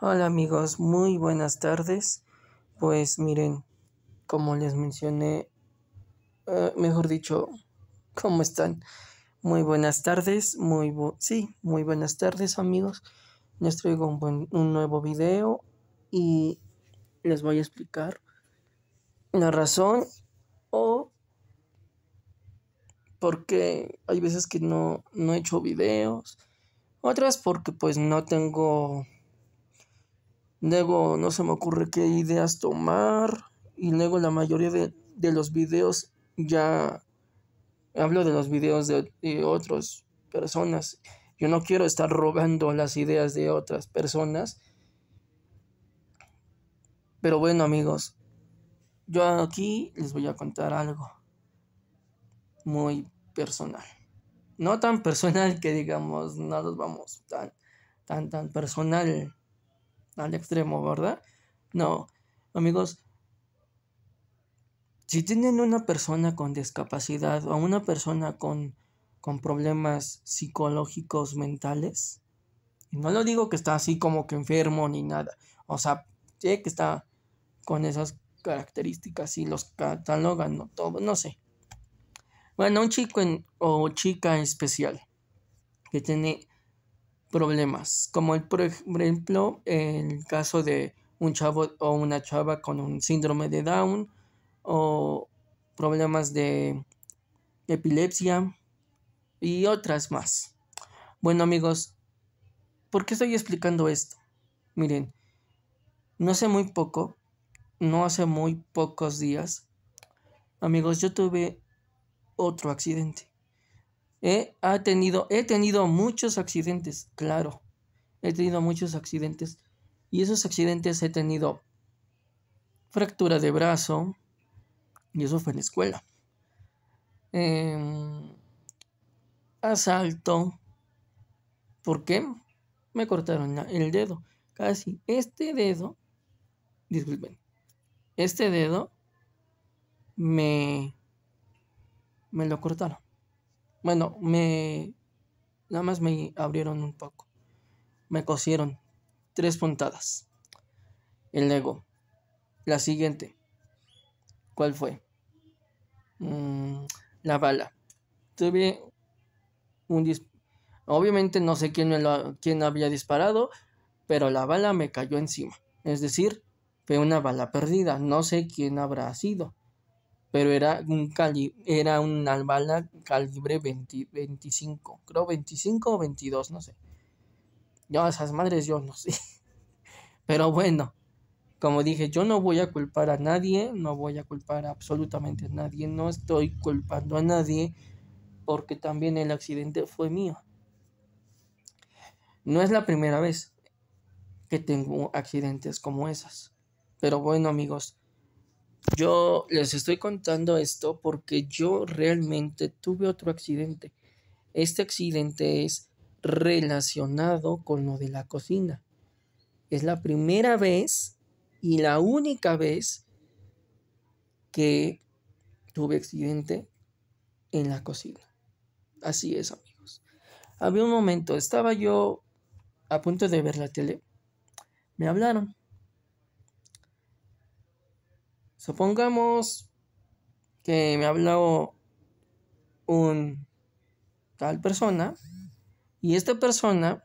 Hola amigos, muy buenas tardes. Pues miren, como les mencioné, eh, mejor dicho, ¿cómo están? Muy buenas tardes, muy sí, muy buenas tardes amigos. Les traigo un, nuevo video y les voy a explicar la razón o porque hay veces que no, no he hecho videos, otras porque pues no tengo Luego no se me ocurre qué ideas tomar. Y luego la mayoría de, los videos ya hablo de los videos de, otras personas. Yo no quiero estar robando las ideas de otras personas. Pero bueno amigos, yo aquí les voy a contar algo muy personal. No tan personal que digamos, no nos vamos tan, tan, tan personal al extremo, ¿verdad? No, amigos, si tienen una persona con discapacidad o una persona con, problemas psicológicos mentales, no lo digo que está así como que enfermo ni nada, o sea, que está con esas características y los catalogan, no todo, no sé. Bueno, un chico o chica especial que tiene problemas, como el, por ejemplo el caso de un chavo o una chava con un síndrome de Down o problemas de epilepsia y otras más. Bueno amigos, ¿por qué estoy explicando esto? Miren, no hace muy poco, no hace muy pocos días, amigos, yo tuve otro accidente. He, ha tenido, he tenido muchos accidentes, claro. He tenido muchos accidentes. Y esos accidentes he tenido fractura de brazo. Y eso fue en la escuela. Em, asalto. ¿Por qué? Me cortaron el dedo. Casi. Este dedo. Disculpen. Este dedo. Me. Me lo cortaron. Bueno, me. Nada más me abrieron un poco. Me cosieron. Tres puntadas. El ego. La siguiente. ¿Cuál fue? Mm, la bala. Tuve un Obviamente no sé quién, me quién había disparado, pero la bala me cayó encima. Es decir, fue una bala perdida. No sé quién habrá sido pero era un cali era una bala calibre 25, creo 25 o 22, no sé. Yo esas madres yo no sé. Pero bueno, como dije, yo no voy a culpar a nadie, no voy a culpar absolutamente a nadie, no estoy culpando a nadie porque también el accidente fue mío. No es la primera vez que tengo accidentes como esas. Pero bueno, amigos, yo les estoy contando esto porque yo realmente tuve otro accidente. Este accidente es relacionado con lo de la cocina. Es la primera vez y la única vez que tuve accidente en la cocina. Así es, amigos. Había un momento, estaba yo a punto de ver la tele. Me hablaron Supongamos que me habló un tal persona y esta persona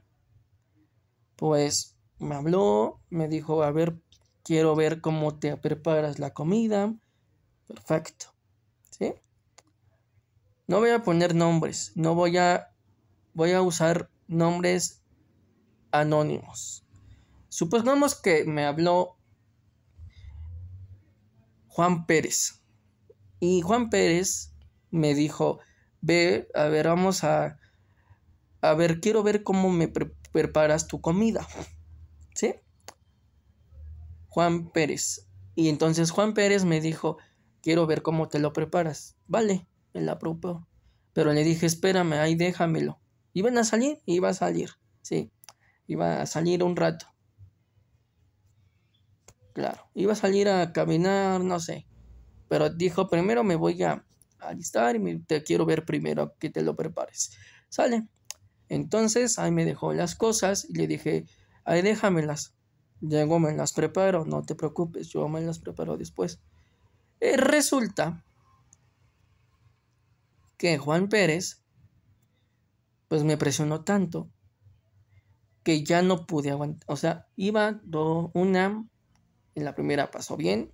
pues me habló, me dijo, a ver, quiero ver cómo te preparas la comida. Perfecto. ¿Sí? No voy a poner nombres, no voy a voy a usar nombres anónimos. Supongamos que me habló Juan Pérez. Y Juan Pérez me dijo, ve, a ver, vamos a, a ver, quiero ver cómo me preparas tu comida. ¿Sí? Juan Pérez. Y entonces Juan Pérez me dijo, quiero ver cómo te lo preparas. Vale, me la propuso. Pero le dije, espérame, ahí déjamelo. Iban a salir, iba a salir, sí. Iba a salir un rato. Claro, iba a salir a caminar, no sé. Pero dijo, primero me voy a alistar y te quiero ver primero que te lo prepares. Sale. Entonces ahí me dejó las cosas y le dije, ahí déjamelas. Llego, me las preparo, no te preocupes, yo me las preparo después. Eh, resulta que Juan Pérez, pues me presionó tanto que ya no pude aguantar. O sea, iba do, una en la primera pasó bien.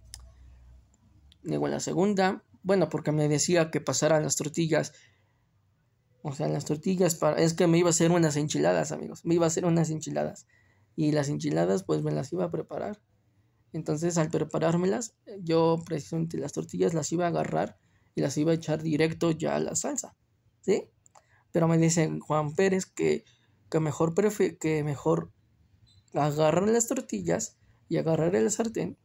Luego en la segunda, bueno, porque me decía que pasaran las tortillas. O sea, las tortillas para... Es que me iba a hacer unas enchiladas, amigos. Me iba a hacer unas enchiladas. Y las enchiladas, pues me las iba a preparar. Entonces, al preparármelas, yo precisamente las tortillas las iba a agarrar y las iba a echar directo ya a la salsa. ¿Sí? Pero me dicen Juan Pérez que, que mejor que mejor agarran las tortillas y agarraré el sartén.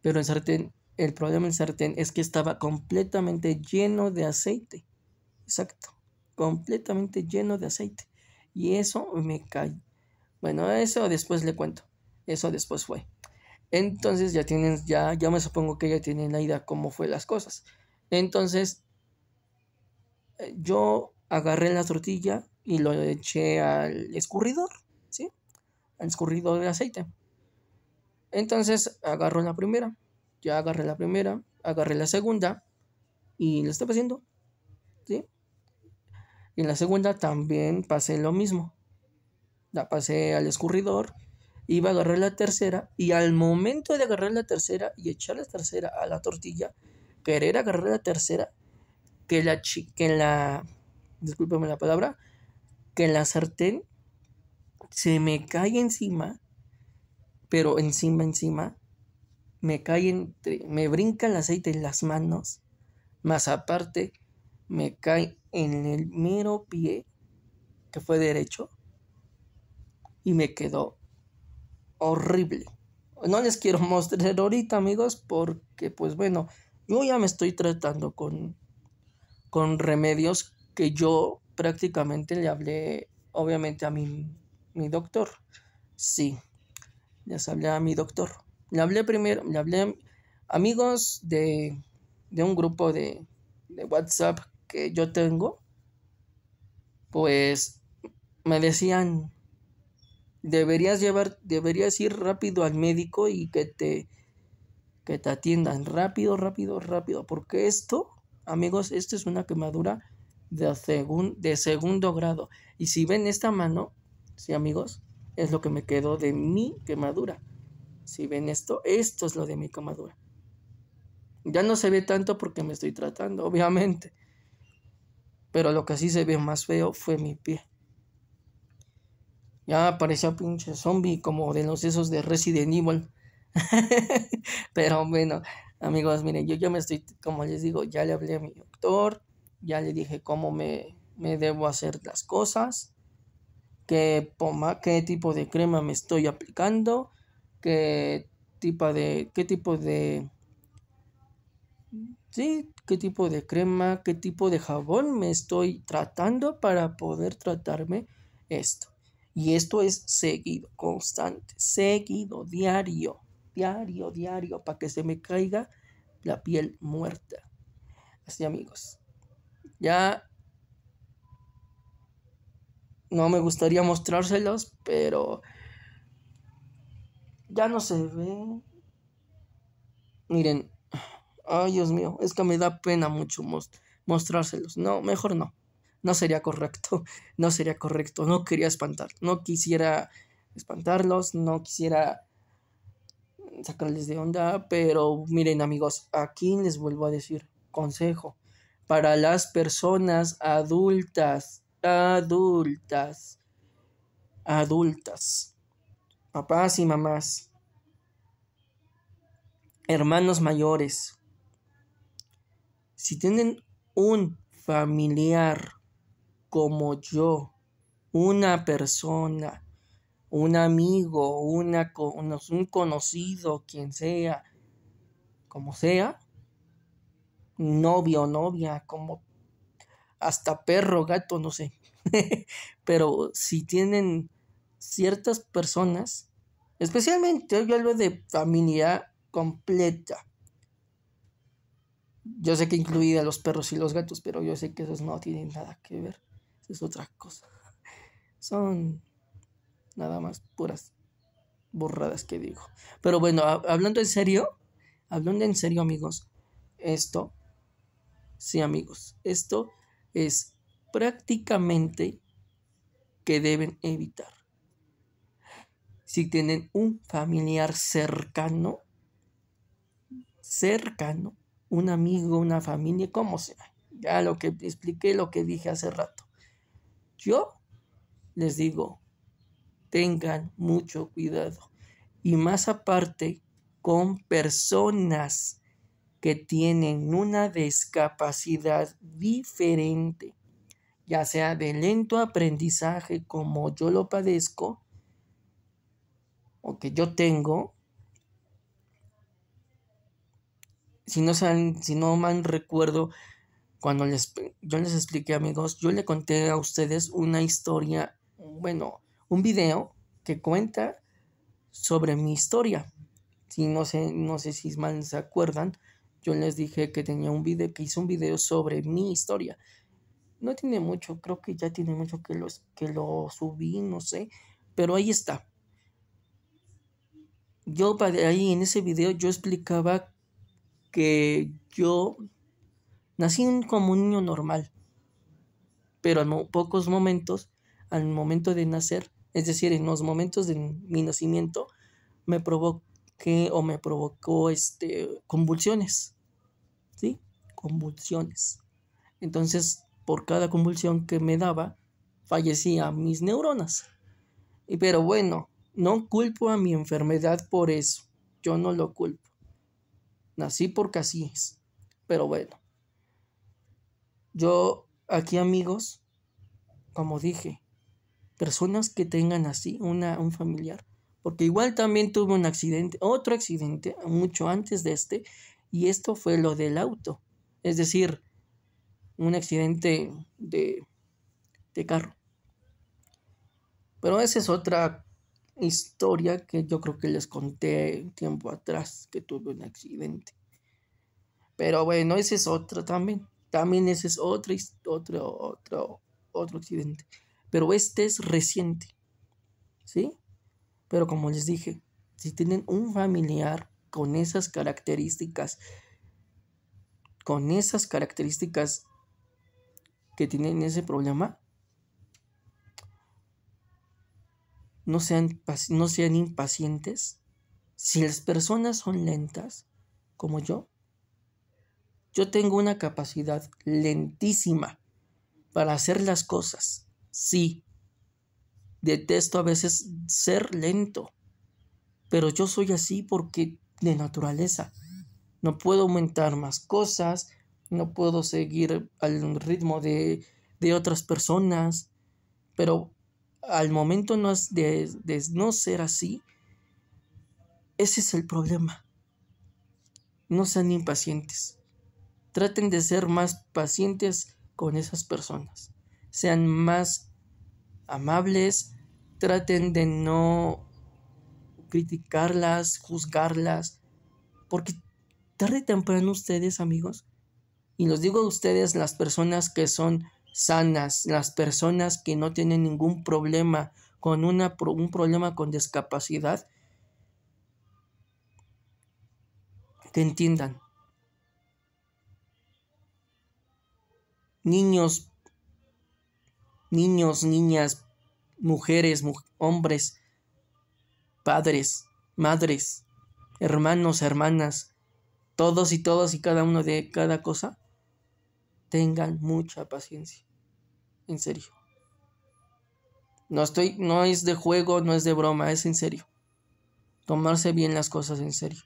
Pero el sartén, el problema en sartén es que estaba completamente lleno de aceite. Exacto, completamente lleno de aceite. Y eso me cae. Bueno, eso después le cuento. Eso después fue. Entonces ya tienen, ya, ya me supongo que ya tienen la idea cómo fue las cosas. Entonces, yo agarré la tortilla y lo eché al escurridor, ¿sí? Al escurridor de aceite. Entonces agarro la primera, ya agarré la primera, agarré la segunda y lo estaba haciendo. ¿sí? Y en la segunda también pasé lo mismo. La pasé al escurridor, iba a agarrar la tercera y al momento de agarrar la tercera y echar la tercera a la tortilla, querer agarrar la tercera, que la que la discúlpeme la palabra, que la sartén se me cae encima pero encima, encima, me cae entre, me brinca el aceite en las manos, más aparte, me cae en el mero pie, que fue derecho, y me quedó horrible. No les quiero mostrar ahorita, amigos, porque pues bueno, yo ya me estoy tratando con, con remedios que yo prácticamente le hablé, obviamente, a mi, mi doctor. Sí, les hablé a mi doctor. Le hablé primero, le hablé a amigos de, de un grupo de, de WhatsApp que yo tengo, pues me decían, deberías llevar, deberías ir rápido al médico y que te, que te atiendan rápido, rápido, rápido, porque esto, amigos, esto es una quemadura de, de segundo grado. Y si ven esta mano, sí amigos, es lo que me quedó de mi quemadura. Si ven esto, esto es lo de mi quemadura. Ya no se ve tanto porque me estoy tratando, obviamente. Pero lo que sí se ve más feo fue mi pie. Ya parecía pinche zombie como de los esos de Resident Evil. Pero bueno, amigos, miren, yo ya me estoy, como les digo, ya le hablé a mi doctor, ya le dije cómo me, me debo hacer las cosas qué, qué tipo de crema me estoy aplicando, qué tipo de, qué tipo de, sí, qué tipo de crema, qué tipo de jabón me estoy tratando para poder tratarme esto. Y esto es seguido, constante, seguido, diario, diario, diario, para que se me caiga la piel muerta. Así amigos, ya no me gustaría mostrárselos, pero ya no se ve. Miren, ay Dios mío, es que me da pena mucho mostrárselos. No, mejor no. No sería correcto, no sería correcto. No quería espantar, no quisiera espantarlos, no quisiera sacarles de onda, pero miren amigos, aquí les vuelvo a decir consejo para las personas adultas adultas, adultas, papás y mamás, hermanos mayores. Si tienen un familiar como yo, una persona, un amigo, una, un conocido, quien sea, como sea, novio o novia, como hasta perro, gato, no sé. Pero si tienen ciertas personas, especialmente yo hablo de familia completa. Yo sé que incluida los perros y los gatos, pero yo sé que esos no tienen nada que ver. Es otra cosa. Son nada más puras borradas que digo. Pero bueno, hablando en serio, hablando en serio, amigos, esto, sí, amigos, esto es prácticamente que deben evitar. Si tienen un familiar cercano, cercano, un amigo, una familia, como sea, ya lo que expliqué, lo que dije hace rato. Yo les digo, tengan mucho cuidado. Y más aparte, con personas que tienen una discapacidad diferente, ya sea de lento aprendizaje como yo lo padezco o que yo tengo, si no, si no mal recuerdo, cuando les, yo les expliqué amigos, yo le conté a ustedes una historia, bueno, un video que cuenta sobre mi historia. Si no sé, no sé si mal se acuerdan, yo les dije que tenía un video, que hice un video sobre mi historia. No tiene mucho, creo que ya tiene mucho que, los, que lo subí, no sé, pero ahí está. Yo ahí en ese video yo explicaba que yo nací como un niño normal, pero en pocos momentos, al momento de nacer, es decir, en los momentos de mi nacimiento, me, provocó o me provocó este, convulsiones, ¿sí? Convulsiones. Entonces, por cada convulsión que me daba, fallecía mis neuronas. Y pero bueno, no culpo a mi enfermedad por eso. Yo no lo culpo. Nací porque así es. Pero bueno. Yo aquí amigos, como dije, personas que tengan así un familiar, porque igual también tuve un accidente, otro accidente mucho antes de este, y esto fue lo del auto, es decir, un accidente de, de carro. Pero esa es otra historia que yo creo que les conté tiempo atrás, que tuve un accidente. Pero bueno, ese es otra también. También ese es otro, otro, otro, otro accidente. Pero este es reciente. ¿Sí? Pero como les dije, si tienen un familiar con esas características, con esas características que tienen ese problema, no sean, no sean impacientes. Si las personas son lentas, como yo, yo tengo una capacidad lentísima para hacer las cosas. Sí, Detesto a veces ser lento, pero yo soy así porque de naturaleza. No puedo aumentar más cosas, no puedo seguir al ritmo de, otras personas, pero al momento no de, de no ser así, ese es el problema. No sean impacientes. Traten de ser más pacientes con esas personas. Sean más amables, traten de no criticarlas, juzgarlas, porque tarde o temprano ustedes, amigos, y los digo a ustedes, las personas que son sanas, las personas que no tienen ningún problema con una, un problema con discapacidad, que entiendan. Niños, niños, niñas, mujeres, hombres, padres, madres, hermanos, hermanas, todos y todos y cada uno de cada cosa, tengan mucha paciencia. En serio. No estoy, no es de juego, no es de broma, es en serio. Tomarse bien las cosas en serio.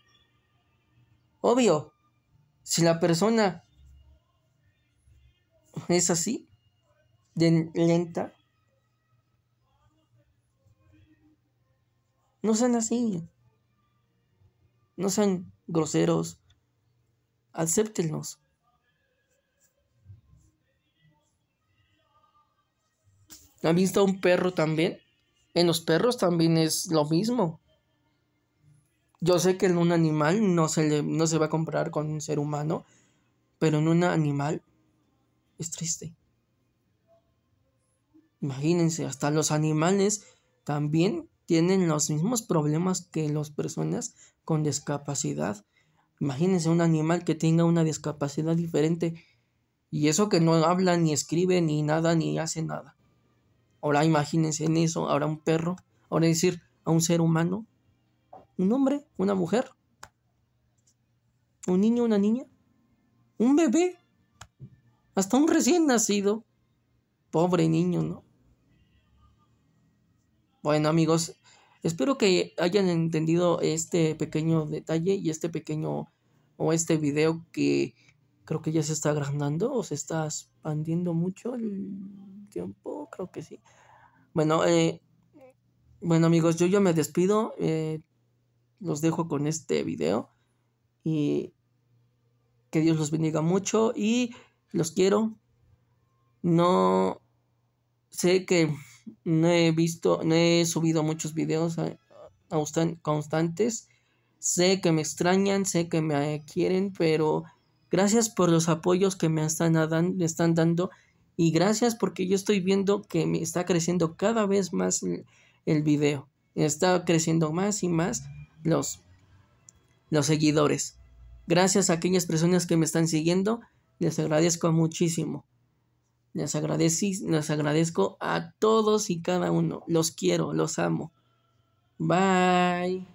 Obvio, si la persona es así, de lenta. No sean así. No sean groseros. Acéptenlos. ¿Han visto un perro también? En los perros también es lo mismo. Yo sé que en un animal no se, le, no se va a comparar con un ser humano, pero en un animal es triste. Imagínense, hasta los animales también tienen los mismos problemas que las personas con discapacidad. Imagínense un animal que tenga una discapacidad diferente y eso que no habla ni escribe ni nada ni hace nada. Ahora imagínense en eso, ahora un perro, ahora decir a un ser humano, un hombre, una mujer, un niño, una niña, un bebé, hasta un recién nacido. Pobre niño, ¿no? Bueno amigos, espero que hayan entendido este pequeño detalle y este pequeño o este video que creo que ya se está agrandando o se está expandiendo mucho el tiempo, creo que sí. Bueno, eh, bueno amigos, yo ya me despido, eh, los dejo con este video y que Dios los bendiga mucho y los quiero. No sé que no he visto, no he subido muchos videos eh, a, constantes. Sé que me extrañan, sé que me quieren, pero gracias por los apoyos que me están, están dando y gracias porque yo estoy viendo que me está creciendo cada vez más el, video. Está creciendo más y más los, los seguidores. Gracias a aquellas personas que me están siguiendo, les agradezco muchísimo. Les, agradezco a todos y cada uno. Los quiero, los amo. Bye.